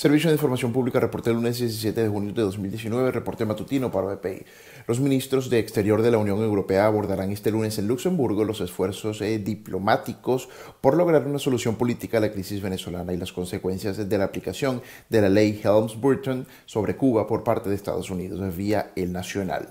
Servicio de Información Pública reportó el lunes 17 de junio de 2019 reporte matutino para BPI. Los ministros de Exterior de la Unión Europea abordarán este lunes en Luxemburgo los esfuerzos eh, diplomáticos por lograr una solución política a la crisis venezolana y las consecuencias de la aplicación de la ley Helms-Burton sobre Cuba por parte de Estados Unidos vía el Nacional.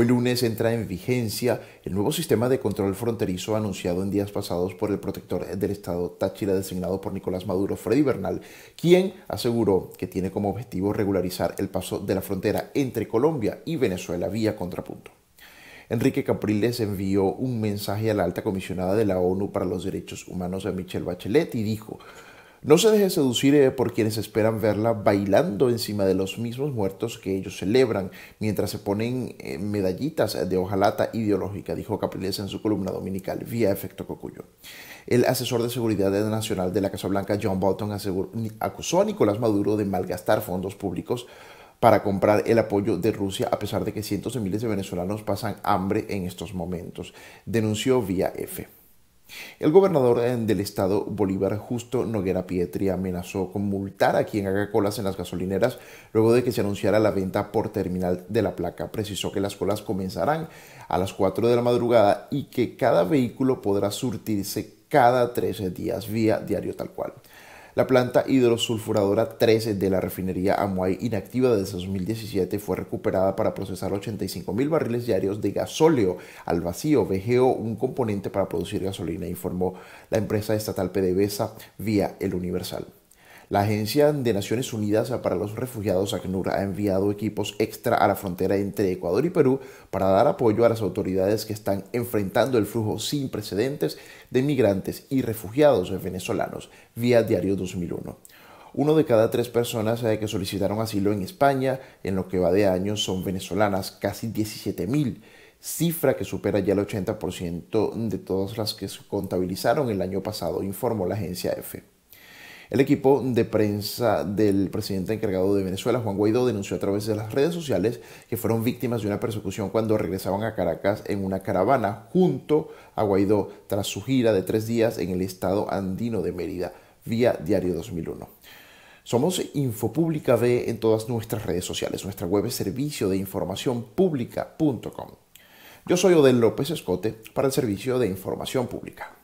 Hoy lunes entra en vigencia el nuevo sistema de control fronterizo anunciado en días pasados por el protector del Estado Táchira designado por Nicolás Maduro, Freddy Bernal, quien aseguró que tiene como objetivo regularizar el paso de la frontera entre Colombia y Venezuela vía contrapunto. Enrique Capriles envió un mensaje a la alta comisionada de la ONU para los Derechos Humanos, Michelle Bachelet, y dijo, no se deje seducir eh, por quienes esperan verla bailando encima de los mismos muertos que ellos celebran, mientras se ponen eh, medallitas de hojalata ideológica, dijo Capriles en su columna dominical vía Efecto Cocuyo. El asesor de seguridad nacional de la Casa Blanca, John Bolton, acusó a Nicolás Maduro de malgastar fondos públicos para comprar el apoyo de Rusia a pesar de que cientos de miles de venezolanos pasan hambre en estos momentos, denunció vía F. El gobernador eh, del estado, Bolívar Justo Noguera Pietri, amenazó con multar a quien haga colas en las gasolineras luego de que se anunciara la venta por terminal de la placa. Precisó que las colas comenzarán a las 4 de la madrugada y que cada vehículo podrá surtirse cada 13 días vía diario tal cual. La planta hidrosulfuradora 13 de la refinería Amuay, inactiva desde 2017, fue recuperada para procesar 85.000 barriles diarios de gasóleo al vacío, VGO, un componente para producir gasolina, informó la empresa estatal PDVSA vía El Universal. La Agencia de Naciones Unidas para los Refugiados, ACNUR, ha enviado equipos extra a la frontera entre Ecuador y Perú para dar apoyo a las autoridades que están enfrentando el flujo sin precedentes de migrantes y refugiados venezolanos, vía Diario 2001. Uno de cada tres personas eh, que solicitaron asilo en España en lo que va de año son venezolanas, casi 17.000, cifra que supera ya el 80% de todas las que se contabilizaron el año pasado, informó la agencia EFE. El equipo de prensa del presidente encargado de Venezuela, Juan Guaidó, denunció a través de las redes sociales que fueron víctimas de una persecución cuando regresaban a Caracas en una caravana junto a Guaidó tras su gira de tres días en el estado andino de Mérida, vía Diario 2001. Somos Infopública B en todas nuestras redes sociales. Nuestra web es servicio de información pública.com. Yo soy Odel López Escote para el Servicio de Información Pública.